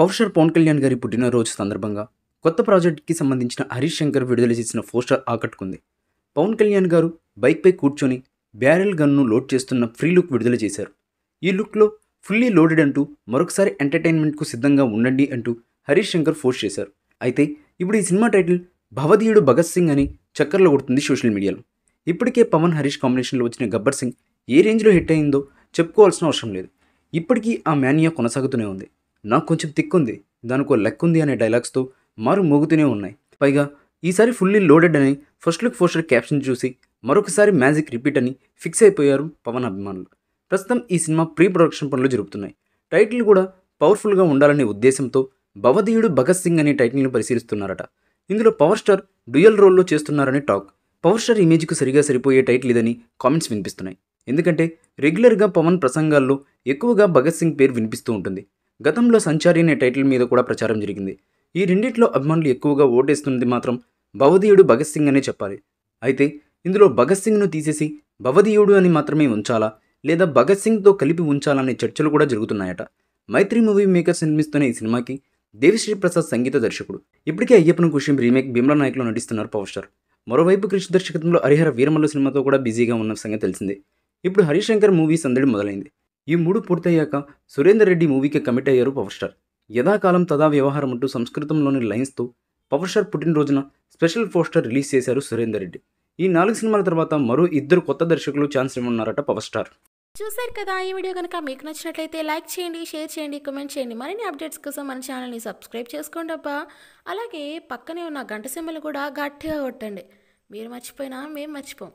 పవర్షర్ పవన్ కళ్యాణ్ గారి పుట్టినరోజు సందర్భంగా కొత్త ప్రాజెక్ట్కి సంబంధించిన హరీష్ శంకర్ విడుదల చేసిన పోస్టర్ ఆకట్టుకుంది పవన్ కళ్యాణ్ గారు బైక్పై కూర్చొని బ్యారెల్ గన్ను లోడ్ చేస్తున్న ఫ్రీ లుక్ విడుదల చేశారు ఈ లుక్లో ఫుల్లీ లోడెడ్ అంటూ మరొకసారి ఎంటర్టైన్మెంట్కు సిద్ధంగా ఉండండి అంటూ హరీష్ శంకర్ పోస్ట్ చేశారు అయితే ఇప్పుడు ఈ సినిమా టైటిల్ భవదీయుడు భగత్ సింగ్ అని చక్కర్లో కొడుతుంది సోషల్ మీడియాలో ఇప్పటికే పవన్ హరీష్ కాంబినేషన్లో వచ్చిన గబ్బర్ సింగ్ ఏ రేంజ్లో హిట్ అయిందో చెప్పుకోవాల్సిన అవసరం లేదు ఇప్పటికీ ఆ మ్యానియా కొనసాగుతూనే ఉంది నాకు కొంచెం తిక్కుంది దానికో లెక్కుంది అనే డైలాగ్స్తో మారు మోగుతూనే ఉన్నాయి పైగా ఈసారి ఫుల్లీ లోడెడ్ అని ఫస్ట్ లుక్ ఫోస్టర్ క్యాప్షన్ చూసి మరొకసారి మ్యాజిక్ రిపీట్ అని ఫిక్స్ అయిపోయారు పవన్ అభిమానులు ప్రస్తుతం ఈ సినిమా ప్రీ ప్రొడక్షన్ పనులు జరుగుతున్నాయి టైటిల్ కూడా పవర్ఫుల్గా ఉండాలనే ఉద్దేశంతో భవదీయుడు భగత్ సింగ్ అనే టైటిల్ని పరిశీలిస్తున్నారట ఇందులో పవర్ స్టార్ డ్యుయల్ రోల్లో చేస్తున్నారని టాక్ పవర్ స్టార్ ఇమేజ్కు సరిగా సరిపోయే టైటిల్ ఇదని కామెంట్స్ వినిపిస్తున్నాయి ఎందుకంటే రెగ్యులర్గా పవన్ ప్రసంగాల్లో ఎక్కువగా భగత్ సింగ్ పేరు వినిపిస్తూ ఉంటుంది గతంలో సంచారి అనే టైటిల్ మీద కూడా ప్రచారం జరిగింది ఈ రెండింటిలో అభిమానులు ఎక్కువగా ఓటేస్తున్నది మాత్రం భవదీయుడు భగత్ సింగ్ అనే చెప్పాలి అయితే ఇందులో భగత్ సింగ్ను తీసేసి భవదీయుడు అని మాత్రమే ఉంచాలా లేదా భగత్ సింగ్తో కలిపి ఉంచాలనే చర్చలు కూడా జరుగుతున్నాయట మైత్రి మూవీ మేకర్స్ నిర్మిస్తున్న ఈ సినిమాకి దేవిశ్రీ ప్రసాద్ సంగీత దర్శకుడు ఇప్పటికే అయ్యప్పను కుషిం రీమేక్ భీమ్లా నాయక్లో నటిస్తున్నారు పవర్ స్టార్ మరోవైపు కృష్ దర్శకత్వంలో హరిహర వీరమల్ల సినిమాతో కూడా బిజీగా ఉన్న సంగతి తెలిసిందే ఇప్పుడు హరిశంకర్ మూవీ సందడి మొదలైంది ఈ మూడు పూర్తయ్యాక సురేందర్ రెడ్డి మూవీకి కమిట్ అయ్యారు పవర్ స్టార్ యథాకాలం తదా వ్యవహారం అంటూ సంస్కృతంలోని లైన్స్తో పవర్ స్టార్ పుట్టినరోజున స్పెషల్ పోస్టర్ రిలీజ్ చేశారు సురేందర్ రెడ్డి ఈ నాలుగు సినిమాల తర్వాత మరో ఇద్దరు కొత్త దర్శకులు ఛాన్స్ ఇవ్వనున్నారట పవర్ స్టార్ చూసారు కదా ఈ వీడియో కనుక మీకు నచ్చినట్లయితే లైక్ చేయండి షేర్ చేయండి కమెంట్ చేయండి మరిన్ని అప్డేట్స్ కోసం మన ఛానల్ని సబ్స్క్రైబ్ చేసుకోండి అబ్బా అలాగే పక్కనే ఉన్న గంట సింబల్ కూడా గట్టిగా కొట్టండి మీరు మర్చిపోయినా మేము మర్చిపోం